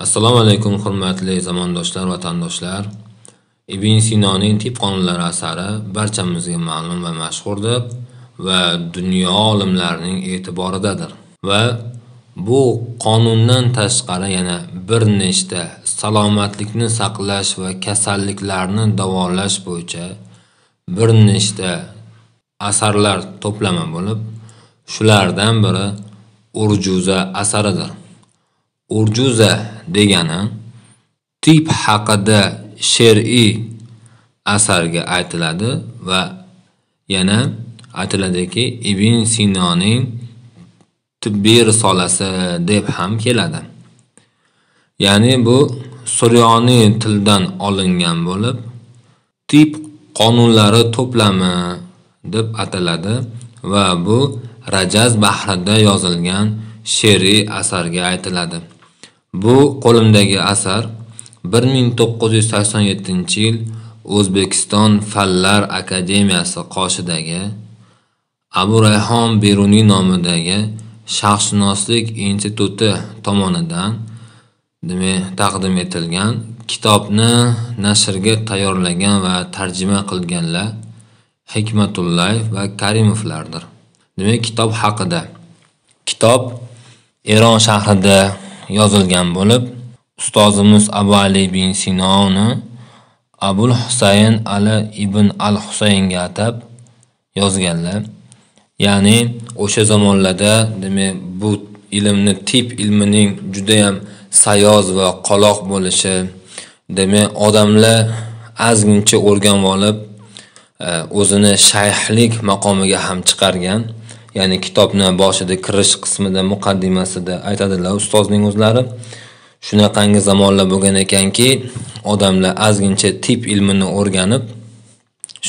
assalomu alaykum hurmatli zamondoshlar vatandoshlar ibn sinoning tib qonunlari asari barchamizga ma'lum va mashhurdir va dunyo olimlarining e'tiboridadir va bu qonundan tashqari yana bir nechta salomatlikni saqlash va kasalliklarni davolash bo'yicha bir nechta asarlar to'plama bo'lib shulardan biri urjuza asaridir urjuza degani tib haqida she'riy asarga aytiladi va yana aytiladiki ibn sinoning tibbiy risolasi deb ham keladi ya'ni bu suryoniy tildan olingan bo'lib tib qonunlari to'plami deb ataladi va bu rajaz bahrida yozilgan she'riy asarga aytiladi Bu qo'limdagi asar 1987-yil O'zbekiston Fanlar akademiyasi qoshidagi Abu Rayhon Beruniy nomidagi Shaxsshunoslik instituti tomonidan taqdim etilgan kitobni nashrga tayyorlagan va tarjima qilganlar Hikmatullayev va Karimovlardir. Demak, kitob haqida. Kitob Eron shahrida yozilgan bo'lib, ustozimiz Abu Ali bin Sinoni Abul Husayn Ali ibn al-Husaynga atab yozganlar. Ya'ni o'sha zamonlarda demak bu ilmni tip ilmining juda ham sayoz va qoloq bo'lishi, demak odamlar azguncha o'rganib olib e, o'zini shayxlik maqomiga ham chiqargan. ya'ni kitobni boshida kirish qismida muqaddimasida aytadilar ustozning o'zlari shunaqangi zamonlar bo'lgan ekanki odamlar ozgincha tip ilmini o'rganib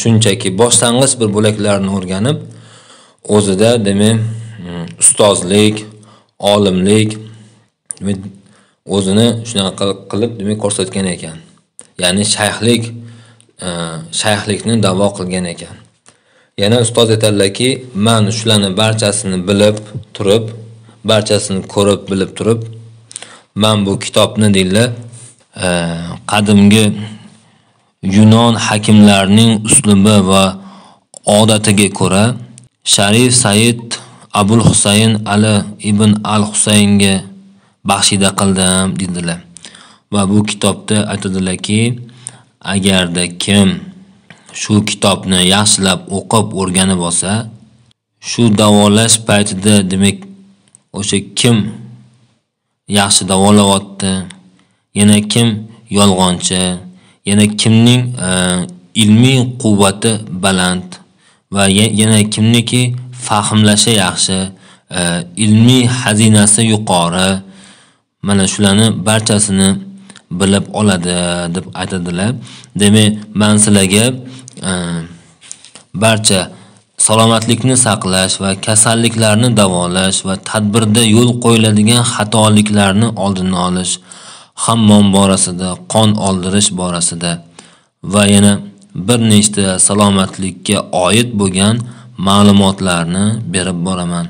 shunchaki boshlang'ich bir bo'laklarni o'rganib o'zida demak mm, ustozlik olimlik o'zini shunaqa qilib demak ko'rsatgan ekan ya'ni shayxlik e, shayxlikni da'vo qilgan ekan Yana ustoz aytadilarki, men shularni barchasini bilib turib, barchasini ko'rib bilib turib, men bu kitobni deydilar, e, qadimgi Yunon hakimlarining uslubi va odatiga ko'ra Sharif Said Abul Husayn Ali ibn al-Husaynga baxshida qildim dedilar. Va bu kitobda aytadilarki, agarda kim shu kitobni yaxshilab o'qib o'rganib olsa shu davolash paytida demak o'sha kim yaxshi davolayapti yana kim yolg'onchi yana kimning e, ilmiy quvvati baland va yana kimniki fahmlashi yaxshi e, ilmiy xazinasi yuqori mana shularni barchasini bilib oladi deb aytadilar demak man sizlarga Э, barcha salomatlikni saqlash va kasalliklarni davolash va tadbirda yo'l qo'yiladigan xatoliklarni oldini olish, hammom borasida, qon oldirish borasida va yana bir nechta salomatlikka oid bo'lgan ma'lumotlarni berib boraman.